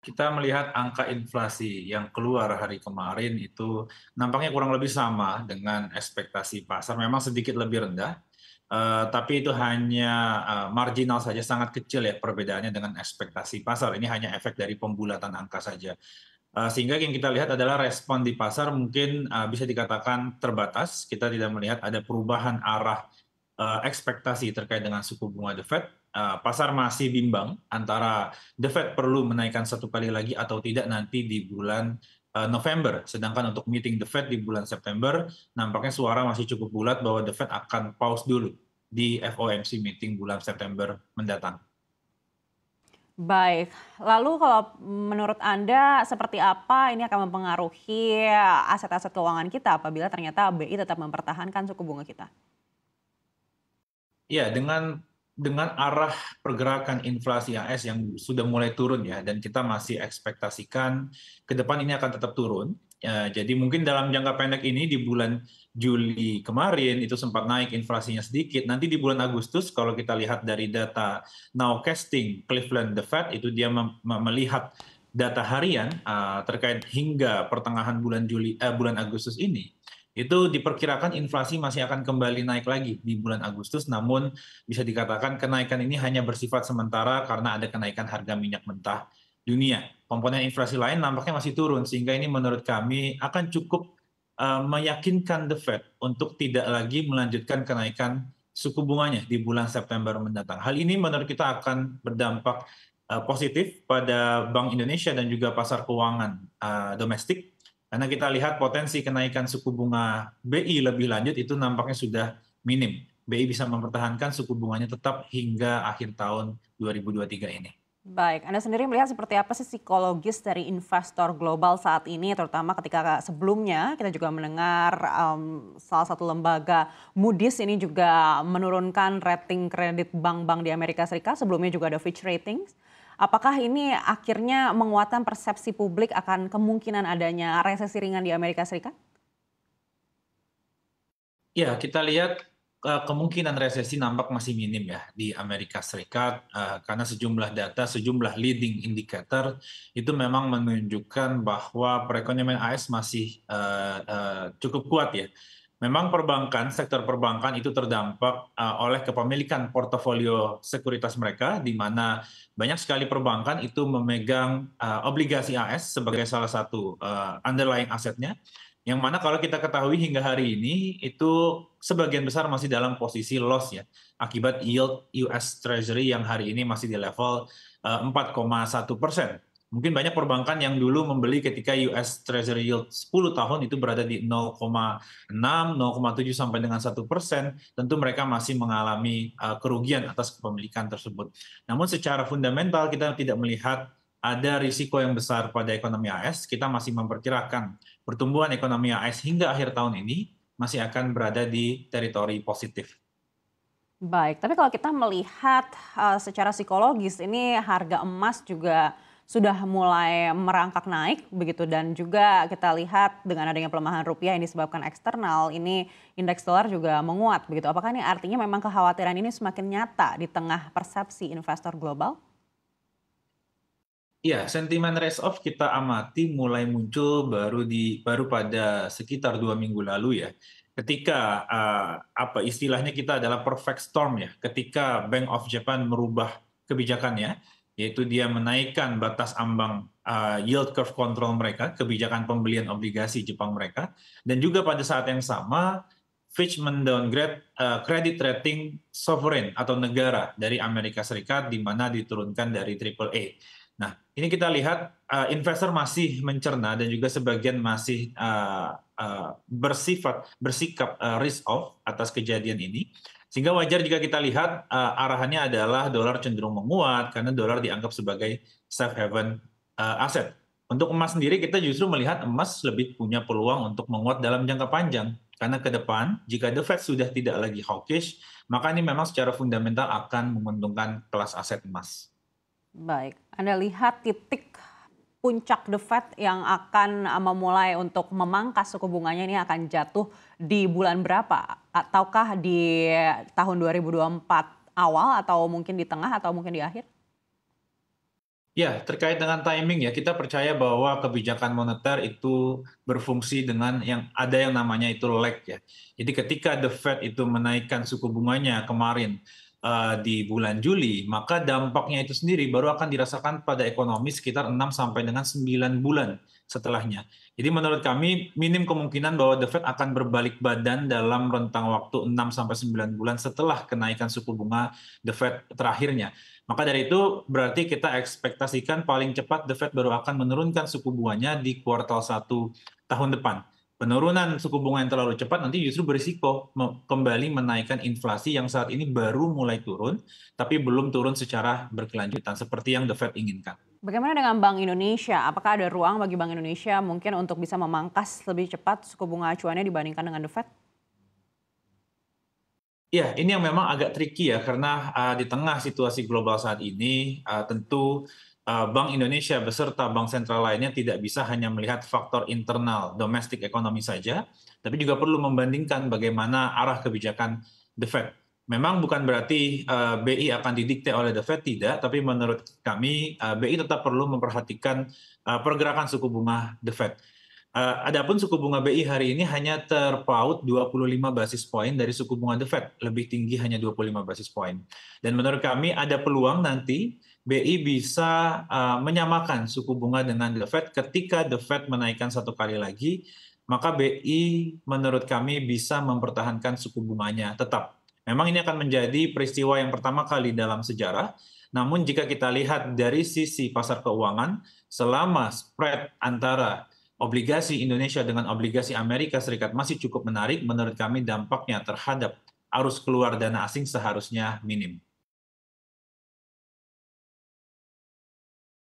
kita melihat angka inflasi yang keluar hari kemarin itu nampaknya kurang lebih sama dengan ekspektasi pasar. Memang sedikit lebih rendah, eh, tapi itu hanya eh, marginal saja, sangat kecil ya perbedaannya dengan ekspektasi pasar. Ini hanya efek dari pembulatan angka saja. Eh, sehingga yang kita lihat adalah respon di pasar mungkin bisa dikatakan terbatas. Kita tidak melihat ada perubahan arah ekspektasi terkait dengan suku bunga The Fed Eh, pasar masih bimbang antara The Fed perlu menaikkan satu kali lagi atau tidak nanti di bulan eh, November. Sedangkan untuk meeting The Fed di bulan September, nampaknya suara masih cukup bulat bahwa The Fed akan pause dulu di FOMC meeting bulan September mendatang. Baik, lalu kalau menurut Anda seperti apa ini akan mempengaruhi aset-aset keuangan kita apabila ternyata BI tetap mempertahankan suku bunga kita? Ya, dengan dengan arah pergerakan inflasi AS yang sudah mulai turun ya dan kita masih ekspektasikan ke depan ini akan tetap turun. Ya, jadi mungkin dalam jangka pendek ini di bulan Juli kemarin itu sempat naik inflasinya sedikit. Nanti di bulan Agustus kalau kita lihat dari data nowcasting Cleveland the Fed itu dia melihat data harian uh, terkait hingga pertengahan bulan Juli uh, bulan Agustus ini itu diperkirakan inflasi masih akan kembali naik lagi di bulan Agustus, namun bisa dikatakan kenaikan ini hanya bersifat sementara karena ada kenaikan harga minyak mentah dunia. Komponen inflasi lain nampaknya masih turun, sehingga ini menurut kami akan cukup eh, meyakinkan The Fed untuk tidak lagi melanjutkan kenaikan suku bunganya di bulan September mendatang. Hal ini menurut kita akan berdampak eh, positif pada Bank Indonesia dan juga pasar keuangan eh, domestik karena kita lihat potensi kenaikan suku bunga BI lebih lanjut itu nampaknya sudah minim. BI bisa mempertahankan suku bunganya tetap hingga akhir tahun 2023 ini. Baik, Anda sendiri melihat seperti apa sih psikologis dari investor global saat ini, terutama ketika sebelumnya kita juga mendengar um, salah satu lembaga Moody's ini juga menurunkan rating kredit bank-bank di Amerika Serikat, sebelumnya juga ada Fitch Ratings. Apakah ini akhirnya menguatkan persepsi publik akan kemungkinan adanya resesi ringan di Amerika Serikat? Ya, kita lihat eh, kemungkinan resesi nampak masih minim ya di Amerika Serikat eh, karena sejumlah data, sejumlah leading indicator itu memang menunjukkan bahwa perekonomian AS masih eh, cukup kuat ya memang perbankan, sektor perbankan itu terdampak eh, oleh kepemilikan portofolio sekuritas mereka, di mana banyak sekali perbankan itu memegang eh, obligasi AS sebagai salah satu eh, underlying asetnya, yang mana kalau kita ketahui hingga hari ini itu sebagian besar masih dalam posisi loss ya, akibat yield US Treasury yang hari ini masih di level uh, 4,1 persen Mungkin banyak perbankan yang dulu membeli ketika US Treasury yield 10 tahun itu berada di 0,6, 0,7 sampai dengan 1 persen, tentu mereka masih mengalami eh, kerugian atas kepemilikan tersebut. Namun secara fundamental kita tidak melihat ada risiko yang besar pada ekonomi AS, kita masih memperkirakan pertumbuhan ekonomi AS hingga akhir tahun ini masih akan berada di teritori positif. Baik, tapi kalau kita melihat uh, secara psikologis ini harga emas juga sudah mulai merangkak naik begitu dan juga kita lihat dengan adanya pelemahan rupiah yang disebabkan eksternal ini indeks dolar juga menguat begitu. Apakah ini artinya memang kekhawatiran ini semakin nyata di tengah persepsi investor global? Ya, sentimen risk off kita amati mulai muncul baru di baru pada sekitar dua minggu lalu ya. Ketika uh, apa istilahnya kita adalah perfect storm ya. Ketika Bank of Japan merubah kebijakannya, yaitu dia menaikkan batas ambang uh, yield curve control mereka, kebijakan pembelian obligasi Jepang mereka, dan juga pada saat yang sama Fitch mendowngrade uh, credit rating sovereign atau negara dari Amerika Serikat di mana diturunkan dari AAA. Nah, ini kita lihat uh, investor masih mencerna dan juga sebagian masih uh, Eh, bersifat bersikap uh, risk off atas kejadian ini sehingga wajar jika kita lihat uh, arahannya adalah dolar cenderung menguat karena dolar dianggap sebagai safe haven uh, aset. Untuk emas sendiri kita justru melihat emas lebih punya peluang untuk menguat dalam jangka panjang karena ke depan jika the Fed sudah tidak lagi hawkish, maka ini memang secara fundamental akan menguntungkan kelas aset emas. Baik, Anda lihat titik puncak The Fed yang akan eh, memulai untuk memangkas suku bunganya ini akan jatuh di bulan berapa? Ataukah di tahun 2024 awal atau mungkin di tengah atau mungkin di akhir? Ya, terkait dengan timing ya, kita percaya bahwa kebijakan moneter itu berfungsi dengan yang ada yang namanya itu lag ya. Jadi ketika The Fed itu menaikkan suku bunganya kemarin Eh, di bulan Juli, maka dampaknya itu sendiri baru akan dirasakan pada ekonomi sekitar 6 sampai dengan 9 bulan setelahnya. Jadi menurut kami minim kemungkinan bahwa The Fed akan berbalik badan dalam rentang waktu 6 sampai 9 bulan setelah kenaikan suku bunga The Fed terakhirnya. Maka dari itu berarti kita ekspektasikan paling cepat The Fed baru akan menurunkan suku bunganya di kuartal 1 tahun depan penurunan suku bunga yang terlalu cepat nanti justru berisiko kembali menaikkan inflasi yang saat ini baru mulai turun, tapi belum turun secara berkelanjutan seperti yang The Fed inginkan. Bagaimana dengan Bank Indonesia? Apakah ada ruang bagi Bank Indonesia mungkin untuk bisa memangkas lebih cepat suku bunga acuannya dibandingkan dengan The Fed? Ya, ini yang memang agak tricky ya, karena uh, di tengah situasi global saat ini, uh, tentu Eh, bank Indonesia beserta bank sentral lainnya tidak bisa hanya melihat faktor internal domestik ekonomi saja, tapi juga perlu membandingkan bagaimana arah kebijakan The Fed. Memang bukan berarti eh, BI akan didikte oleh The Fed tidak, tapi menurut kami eh, BI tetap perlu memperhatikan pergerakan suku bunga The Fed. adapun suku bunga BI hari ini hanya terpaut 25 basis point dari suku bunga The Fed, lebih tinggi hanya 25 basis point. Dan menurut kami ada peluang nanti BI bisa uh, menyamakan suku bunga dengan The Fed ketika The Fed menaikkan satu kali lagi, maka BI menurut kami bisa mempertahankan suku bunganya tetap. Memang ini akan menjadi peristiwa yang pertama kali dalam sejarah, namun jika kita lihat dari sisi pasar keuangan, selama spread antara obligasi Indonesia dengan obligasi Amerika Serikat masih cukup menarik, menurut kami dampaknya terhadap arus keluar dana asing seharusnya minim.